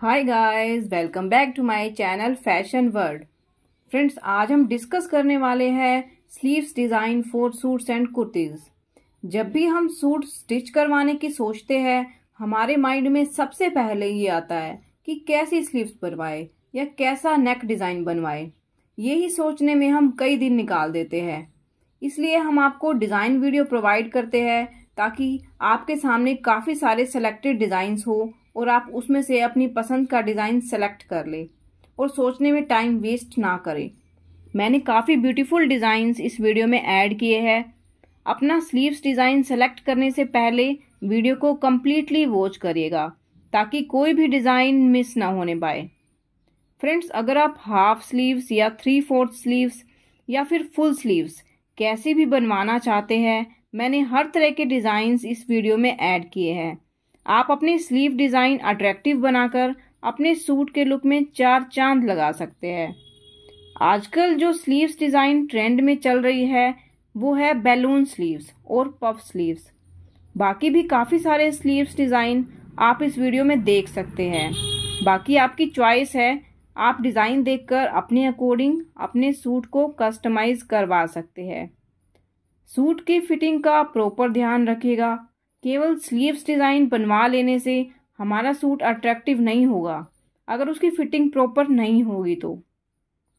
hi guys welcome back to my channel fashion world friends आज हम discuss करने वाले हैं sleeves design for suits and kurtis जब भी हम सूट स्टिच करवाने की सोचते हैं हमारे माइंड में सबसे पहले ये आता है कि कैसी स्लीव्स बनवाए या कैसा नेक डिज़ाइन बनवाए यही सोचने में हम कई दिन निकाल देते हैं इसलिए हम आपको डिज़ाइन वीडियो प्रोवाइड करते हैं ताकि आपके सामने काफ़ी सारे सेलेक्टेड डिज़ाइंस हो और आप उसमें से अपनी पसंद का डिज़ाइन सेलेक्ट कर ले और सोचने में टाइम वेस्ट ना करें मैंने काफ़ी ब्यूटीफुल डिज़ाइंस इस वीडियो में ऐड किए हैं अपना स्लीव्स डिज़ाइन सेलेक्ट करने से पहले वीडियो को कम्प्लीटली वॉच करिएगा ताकि कोई भी डिज़ाइन मिस ना होने पाए फ्रेंड्स अगर आप हाफ स्लीव्स या थ्री फोर्थ स्लीव्स या फिर फुल स्लीव्स कैसे भी बनवाना चाहते हैं मैंने हर तरह के डिज़ाइंस इस वीडियो में ऐड किए हैं आप अपने स्लीव डिज़ाइन अट्रैक्टिव बनाकर अपने सूट के लुक में चार चांद लगा सकते हैं आजकल जो स्लीव्स डिज़ाइन ट्रेंड में चल रही है वो है बैलून स्लीव्स और पफ स्लीव्स बाकी भी काफ़ी सारे स्लीव्स डिज़ाइन आप इस वीडियो में देख सकते हैं बाकी आपकी चॉइस है आप डिज़ाइन देखकर अपने अकॉर्डिंग अपने सूट को कस्टमाइज करवा सकते हैं सूट की फिटिंग का प्रॉपर ध्यान रखेगा केवल स्लीव्स डिज़ाइन बनवा लेने से हमारा सूट अट्रैक्टिव नहीं होगा अगर उसकी फिटिंग प्रॉपर नहीं होगी तो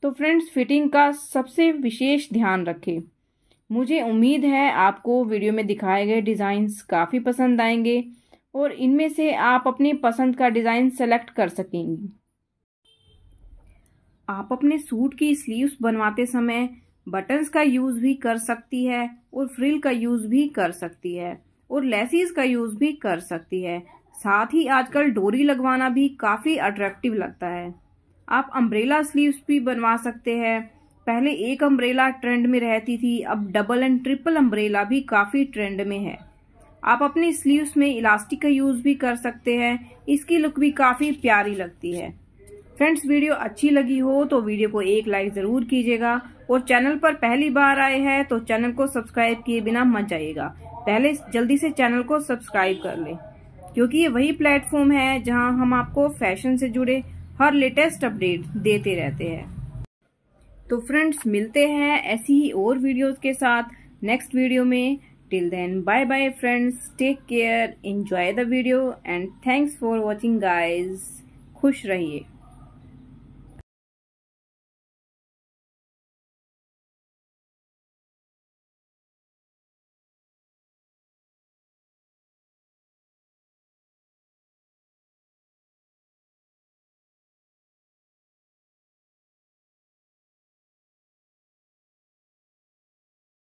तो फ्रेंड्स फिटिंग का सबसे विशेष ध्यान रखें मुझे उम्मीद है आपको वीडियो में दिखाए गए डिज़ाइंस काफ़ी पसंद आएंगे और इनमें से आप अपनी पसंद का डिज़ाइन सेलेक्ट कर सकेंगी आप अपने सूट की स्लीव्स बनवाते समय बटन्स का यूज भी कर सकती है और फ्रिल का यूज भी कर सकती है और लेसिस का यूज भी कर सकती है साथ ही आजकल डोरी लगवाना भी काफी अट्रैक्टिव लगता है आप अम्ब्रेला स्लीव्स भी बनवा सकते हैं पहले एक अम्ब्रेला ट्रेंड में रहती थी अब डबल एंड ट्रिपल अम्ब्रेला भी काफी ट्रेंड में है आप अपने स्लीव्स में इलास्टिक का यूज भी कर सकते हैं इसकी लुक भी काफी प्यारी लगती है फ्रेंड्स वीडियो अच्छी लगी हो तो वीडियो को एक लाइक जरूर कीजिएगा और चैनल पर पहली बार आए हैं तो चैनल को सब्सक्राइब किए बिना मत जाइएगा पहले जल्दी से चैनल को सब्सक्राइब कर लें क्योंकि ये वही प्लेटफॉर्म है जहां हम आपको फैशन से जुड़े हर लेटेस्ट अपडेट देते रहते हैं तो फ्रेंड्स मिलते हैं ऐसी ही और वीडियो के साथ नेक्स्ट वीडियो में till then bye bye friends take care enjoy the video and thanks for watching guys खुश रहिए